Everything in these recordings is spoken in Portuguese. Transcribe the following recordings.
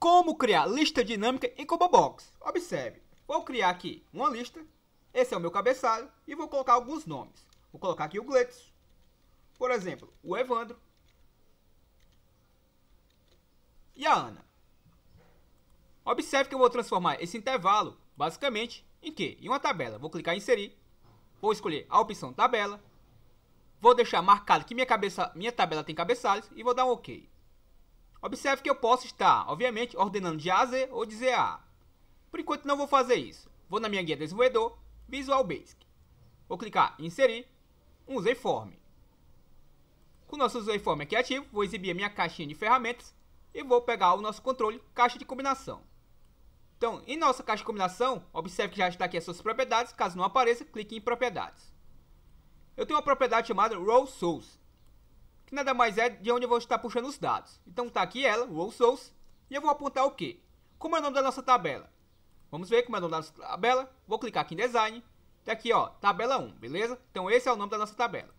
como criar lista dinâmica em ComboBox. Observe, vou criar aqui uma lista, esse é o meu cabeçalho, e vou colocar alguns nomes. Vou colocar aqui o Gletos, por exemplo, o Evandro e a Ana. Observe que eu vou transformar esse intervalo, basicamente, em quê? Em uma tabela. Vou clicar em inserir, vou escolher a opção tabela, vou deixar marcado que minha, cabeça, minha tabela tem cabeçalhos e vou dar um OK. Observe que eu posso estar, obviamente, ordenando de A a Z ou de Z a A. Por enquanto não vou fazer isso. Vou na minha guia desenvolvedor, Visual Basic. Vou clicar em inserir um waveform. Com o nosso waveform aqui ativo, vou exibir a minha caixinha de ferramentas e vou pegar o nosso controle caixa de combinação. Então, em nossa caixa de combinação, observe que já está aqui as suas propriedades. Caso não apareça, clique em propriedades. Eu tenho uma propriedade chamada Row Souls que nada mais é de onde eu vou estar puxando os dados. Então está aqui ela, o Souls, e eu vou apontar o quê? Como é o nome da nossa tabela? Vamos ver como é o nome da nossa tabela. Vou clicar aqui em Design. Tá aqui, ó, tabela 1, beleza? Então esse é o nome da nossa tabela.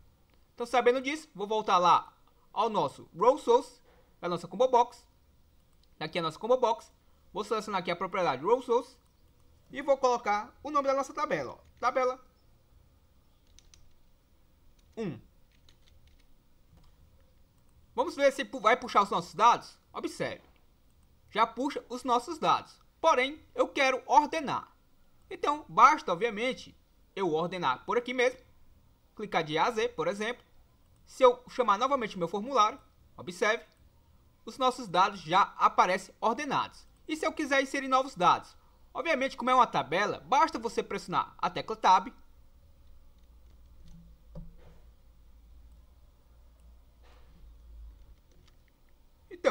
Então sabendo disso, vou voltar lá ao nosso Row Source, a nossa Combo Box. Daqui tá a nossa Combo Box. Vou selecionar aqui a propriedade Row Source. E vou colocar o nome da nossa tabela, ó. Tabela 1. Vamos ver se vai puxar os nossos dados? Observe. Já puxa os nossos dados. Porém, eu quero ordenar. Então, basta, obviamente, eu ordenar por aqui mesmo. Clicar de A a Z, por exemplo. Se eu chamar novamente meu formulário, observe, os nossos dados já aparecem ordenados. E se eu quiser inserir novos dados? Obviamente, como é uma tabela, basta você pressionar a tecla Tab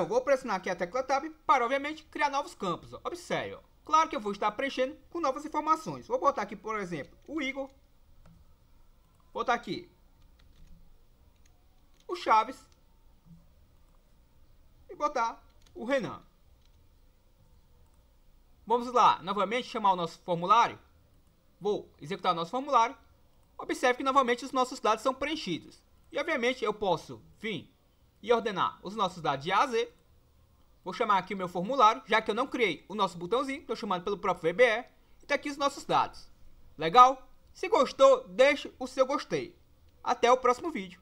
Então vou pressionar aqui a tecla Tab para, obviamente, criar novos campos. Observe, ó. claro que eu vou estar preenchendo com novas informações. Vou botar aqui, por exemplo, o Igor. Vou botar aqui o Chaves. E botar o Renan. Vamos lá, novamente chamar o nosso formulário. Vou executar o nosso formulário. Observe que novamente os nossos dados são preenchidos. E obviamente eu posso vir e ordenar os nossos dados de A a Z. Vou chamar aqui o meu formulário, já que eu não criei o nosso botãozinho, estou chamando pelo próprio VBE. E tá aqui os nossos dados. Legal? Se gostou, deixe o seu gostei. Até o próximo vídeo.